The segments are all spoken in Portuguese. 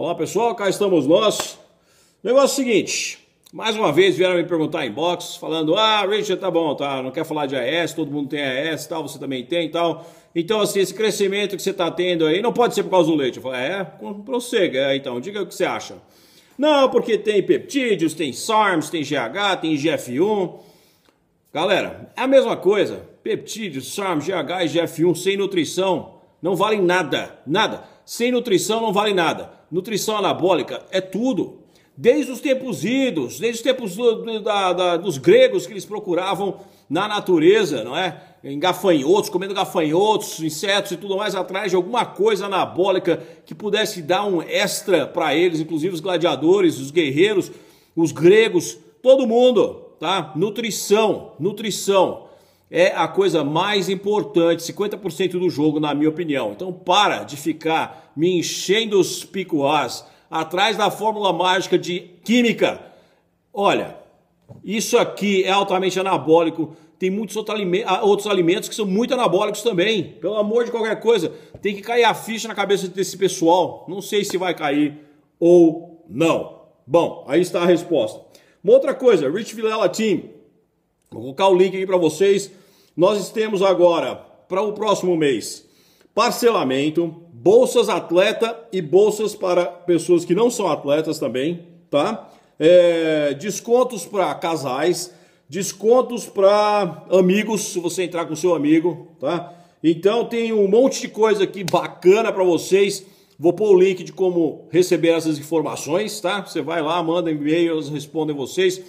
Olá pessoal, cá estamos nós. negócio é seguinte: mais uma vez vieram me perguntar em box, falando: ah, Richard, tá bom, tá, não quer falar de AS, todo mundo tem AS, tal, você também tem e tal. Então, assim, esse crescimento que você tá tendo aí não pode ser por causa do leite. Eu falei: é, prossegue, é, então, diga o que você acha. Não, porque tem peptídeos, tem SARMs, tem GH, tem GF1. Galera, é a mesma coisa. Peptídeos, SARMs, GH e GF1 sem nutrição não valem nada, nada. Sem nutrição não vale nada. Nutrição anabólica é tudo. Desde os tempos idos, desde os tempos do, do, da, da, dos gregos que eles procuravam na natureza, não é? Em gafanhotos, comendo gafanhotos, insetos e tudo mais, atrás de alguma coisa anabólica que pudesse dar um extra para eles, inclusive os gladiadores, os guerreiros, os gregos, todo mundo, tá? Nutrição, nutrição é a coisa mais importante, 50% do jogo, na minha opinião. Então para de ficar me enchendo os picuás atrás da fórmula mágica de química. Olha, isso aqui é altamente anabólico. Tem muitos ah, outros alimentos que são muito anabólicos também. Pelo amor de qualquer coisa, tem que cair a ficha na cabeça desse pessoal. Não sei se vai cair ou não. Bom, aí está a resposta. Uma outra coisa, Rich Villela Team. Vou colocar o link aí para vocês nós temos agora para o próximo mês parcelamento, bolsas atleta e bolsas para pessoas que não são atletas também, tá? É, descontos para casais, descontos para amigos, se você entrar com seu amigo, tá? Então tem um monte de coisa aqui bacana para vocês. Vou pôr o link de como receber essas informações, tá? Você vai lá, manda e-mail, eles respondem vocês.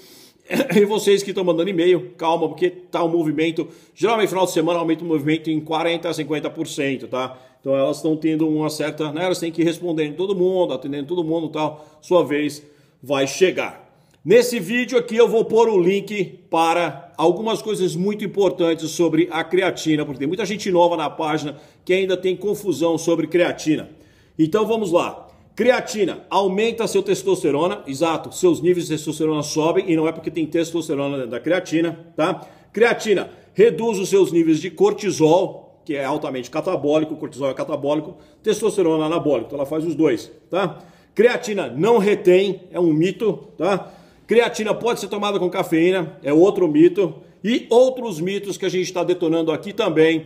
E vocês que estão mandando e-mail, calma, porque tá um movimento. Geralmente, no final de semana, aumenta o movimento em 40% a 50%, tá? Então, elas estão tendo uma certa. Né? Elas têm que ir respondendo todo mundo, atendendo todo mundo tal. Sua vez vai chegar. Nesse vídeo aqui, eu vou pôr o link para algumas coisas muito importantes sobre a creatina, porque tem muita gente nova na página que ainda tem confusão sobre creatina. Então, vamos lá. Creatina aumenta seu testosterona, exato, seus níveis de testosterona sobem e não é porque tem testosterona da creatina, tá? Creatina reduz os seus níveis de cortisol, que é altamente catabólico, cortisol é catabólico, testosterona anabólico, então ela faz os dois, tá? Creatina não retém, é um mito, tá? Creatina pode ser tomada com cafeína, é outro mito. E outros mitos que a gente está detonando aqui também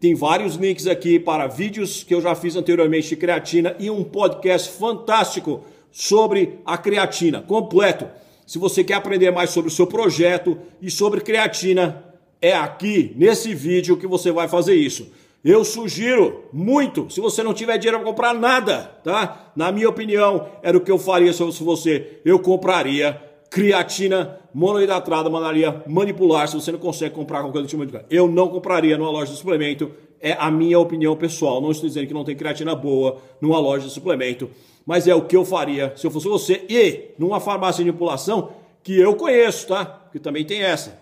tem vários links aqui para vídeos que eu já fiz anteriormente de creatina e um podcast fantástico sobre a creatina, completo. Se você quer aprender mais sobre o seu projeto e sobre creatina, é aqui nesse vídeo que você vai fazer isso. Eu sugiro muito, se você não tiver dinheiro para comprar nada, tá? Na minha opinião, era o que eu faria se fosse você. Eu compraria creatina monoidratada mandaria manipular se você não consegue comprar qualquer tipo de coisa. Eu não compraria numa loja de suplemento, é a minha opinião pessoal. Não estou dizendo que não tem creatina boa numa loja de suplemento, mas é o que eu faria se eu fosse você. E numa farmácia de manipulação que eu conheço, tá? Que também tem essa.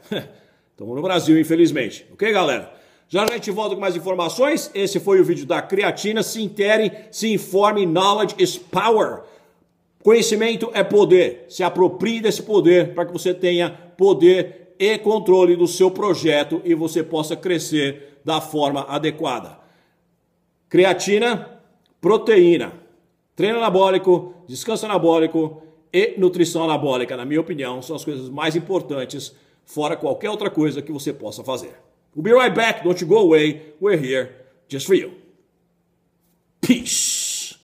Estamos no Brasil, infelizmente. Ok, galera? Já, já a gente volta com mais informações. Esse foi o vídeo da creatina. Se interem, se informe. Knowledge is power. Conhecimento é poder. Se aproprie desse poder para que você tenha poder e controle do seu projeto e você possa crescer da forma adequada. Creatina, proteína, treino anabólico, descanso anabólico e nutrição anabólica, na minha opinião, são as coisas mais importantes, fora qualquer outra coisa que você possa fazer. We'll be right back. Don't you go away. We're here just for you. Peace.